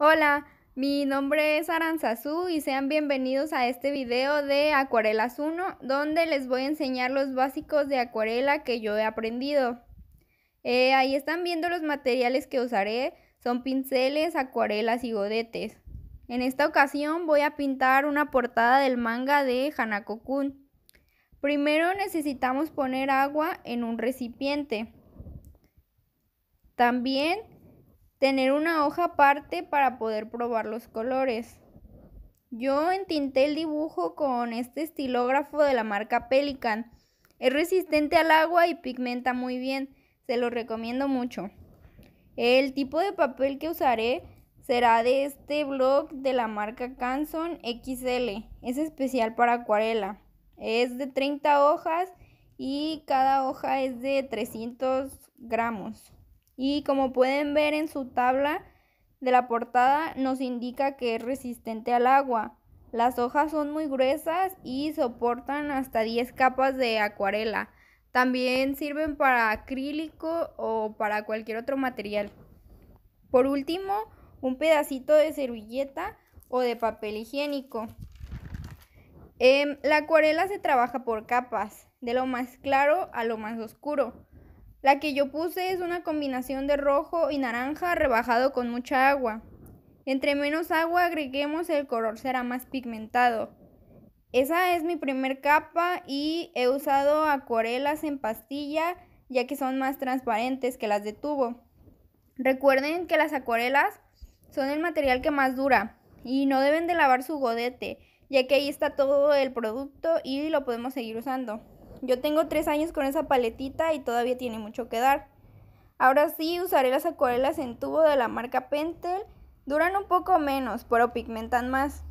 Hola, mi nombre es Aranzazú y sean bienvenidos a este video de Acuarelas 1, donde les voy a enseñar los básicos de acuarela que yo he aprendido. Eh, ahí están viendo los materiales que usaré, son pinceles, acuarelas y godetes. En esta ocasión voy a pintar una portada del manga de Hanako Kun. Primero necesitamos poner agua en un recipiente. También tener una hoja aparte para poder probar los colores. Yo entinté el dibujo con este estilógrafo de la marca Pelican. Es resistente al agua y pigmenta muy bien. Se lo recomiendo mucho. El tipo de papel que usaré será de este blog de la marca Canson XL. Es especial para acuarela. Es de 30 hojas y cada hoja es de 300 gramos y como pueden ver en su tabla de la portada nos indica que es resistente al agua. Las hojas son muy gruesas y soportan hasta 10 capas de acuarela. También sirven para acrílico o para cualquier otro material. Por último, un pedacito de servilleta o de papel higiénico. Em, la acuarela se trabaja por capas, de lo más claro a lo más oscuro. La que yo puse es una combinación de rojo y naranja rebajado con mucha agua. Entre menos agua agreguemos el color será más pigmentado. Esa es mi primer capa y he usado acuarelas en pastilla ya que son más transparentes que las de tubo. Recuerden que las acuarelas son el material que más dura y no deben de lavar su godete ya que ahí está todo el producto y lo podemos seguir usando. Yo tengo tres años con esa paletita y todavía tiene mucho que dar. Ahora sí usaré las acuarelas en tubo de la marca Pentel. Duran un poco menos, pero pigmentan más.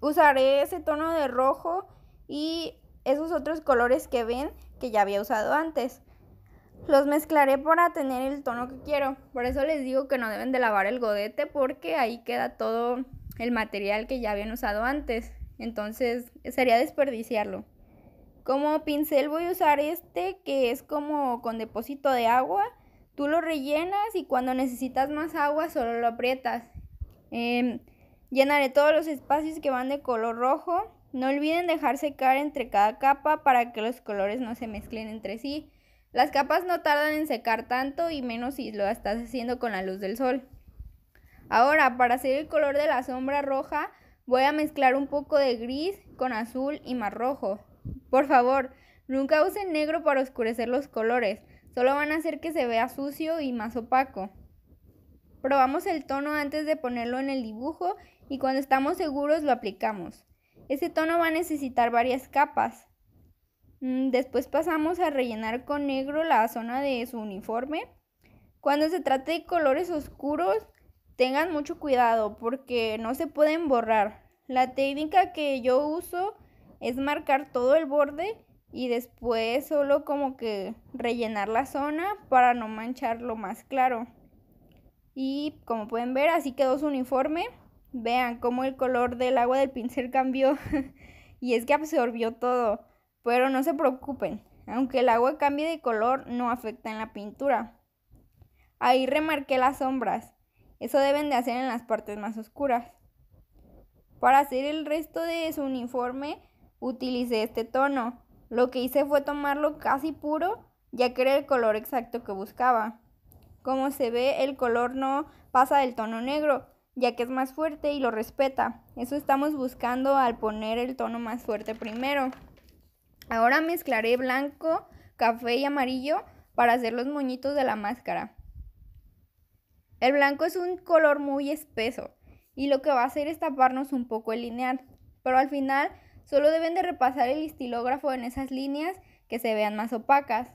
Usaré ese tono de rojo y esos otros colores que ven que ya había usado antes. Los mezclaré para tener el tono que quiero. Por eso les digo que no deben de lavar el godete porque ahí queda todo el material que ya habían usado antes. Entonces sería desperdiciarlo. Como pincel voy a usar este que es como con depósito de agua. Tú lo rellenas y cuando necesitas más agua solo lo aprietas. Em, llenaré todos los espacios que van de color rojo. No olviden dejar secar entre cada capa para que los colores no se mezclen entre sí. Las capas no tardan en secar tanto y menos si lo estás haciendo con la luz del sol. Ahora, para hacer el color de la sombra roja, voy a mezclar un poco de gris con azul y más rojo. Por favor, nunca usen negro para oscurecer los colores, solo van a hacer que se vea sucio y más opaco. Probamos el tono antes de ponerlo en el dibujo y cuando estamos seguros lo aplicamos. Ese tono va a necesitar varias capas. Mm, después pasamos a rellenar con negro la zona de su uniforme. Cuando se trate de colores oscuros, tengan mucho cuidado porque no se pueden borrar. La técnica que yo uso es marcar todo el borde y después solo como que rellenar la zona para no mancharlo más claro. Y como pueden ver, así quedó su uniforme. Vean cómo el color del agua del pincel cambió y es que absorbió todo. Pero no se preocupen, aunque el agua cambie de color no afecta en la pintura. Ahí remarqué las sombras. Eso deben de hacer en las partes más oscuras. Para hacer el resto de su uniforme utilicé este tono. Lo que hice fue tomarlo casi puro, ya que era el color exacto que buscaba. Como se ve, el color no pasa del tono negro, ya que es más fuerte y lo respeta. Eso estamos buscando al poner el tono más fuerte primero. Ahora mezclaré blanco, café y amarillo para hacer los moñitos de la máscara. El blanco es un color muy espeso y lo que va a hacer es taparnos un poco el lineal, pero al final Solo deben de repasar el estilógrafo en esas líneas que se vean más opacas.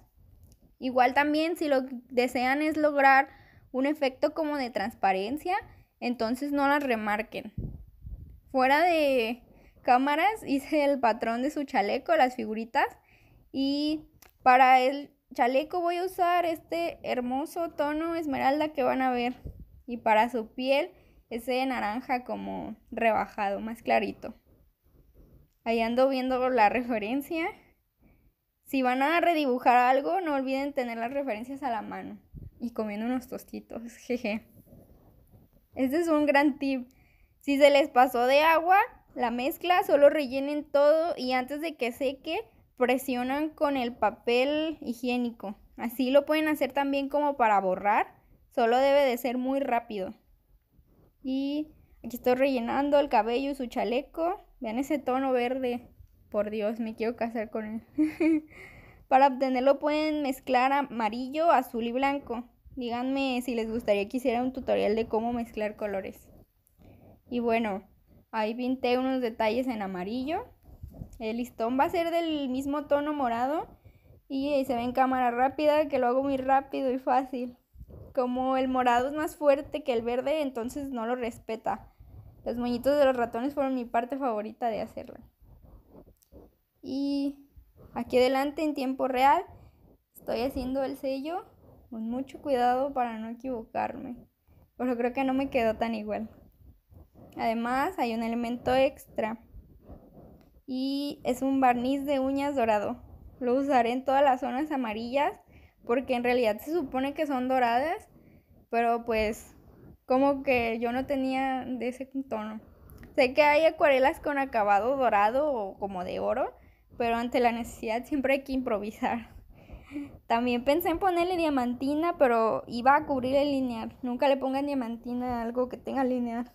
Igual también si lo desean es lograr un efecto como de transparencia, entonces no las remarquen. Fuera de cámaras hice el patrón de su chaleco, las figuritas, y para el chaleco voy a usar este hermoso tono esmeralda que van a ver, y para su piel ese naranja como rebajado, más clarito. Ahí ando viendo la referencia. Si van a redibujar algo, no olviden tener las referencias a la mano. Y comiendo unos tostitos, jeje. Este es un gran tip. Si se les pasó de agua la mezcla, solo rellenen todo y antes de que seque, presionan con el papel higiénico. Así lo pueden hacer también como para borrar, solo debe de ser muy rápido. Y aquí estoy rellenando el cabello y su chaleco. Vean ese tono verde. Por Dios, me quiero casar con él. Para obtenerlo pueden mezclar amarillo, azul y blanco. Díganme si les gustaría que hiciera un tutorial de cómo mezclar colores. Y bueno, ahí pinté unos detalles en amarillo. El listón va a ser del mismo tono morado. Y se ve en cámara rápida que lo hago muy rápido y fácil. Como el morado es más fuerte que el verde, entonces no lo respeta. Los moñitos de los ratones fueron mi parte favorita de hacerla. Y aquí adelante en tiempo real estoy haciendo el sello con mucho cuidado para no equivocarme. Pero creo que no me quedó tan igual. Además hay un elemento extra. Y es un barniz de uñas dorado. Lo usaré en todas las zonas amarillas porque en realidad se supone que son doradas. Pero pues como que yo no tenía de ese tono. Sé que hay acuarelas con acabado dorado o como de oro, pero ante la necesidad siempre hay que improvisar. También pensé en ponerle diamantina, pero iba a cubrir el lineal. Nunca le pongan diamantina a algo que tenga lineal.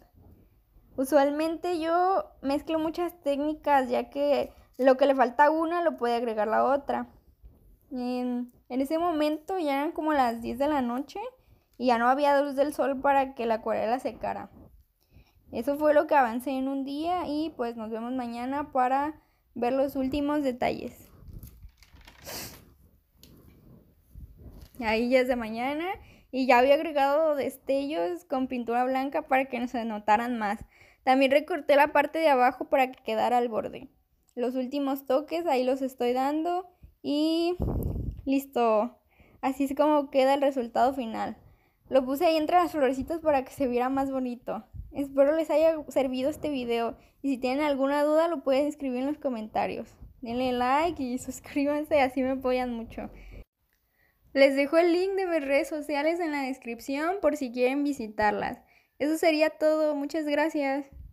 Usualmente yo mezclo muchas técnicas, ya que lo que le falta a una lo puede agregar la otra. En, en ese momento ya eran como las 10 de la noche y ya no había luz del sol para que la acuarela secara. Eso fue lo que avancé en un día y pues nos vemos mañana para ver los últimos detalles. Ahí ya es de mañana y ya había agregado destellos con pintura blanca para que no se notaran más. También recorté la parte de abajo para que quedara al borde. Los últimos toques ahí los estoy dando y listo. Así es como queda el resultado final. Lo puse ahí entre las florecitas para que se viera más bonito. Espero les haya servido este video y si tienen alguna duda lo pueden escribir en los comentarios. Denle like y suscríbanse, así me apoyan mucho. Les dejo el link de mis redes sociales en la descripción por si quieren visitarlas. Eso sería todo, muchas gracias.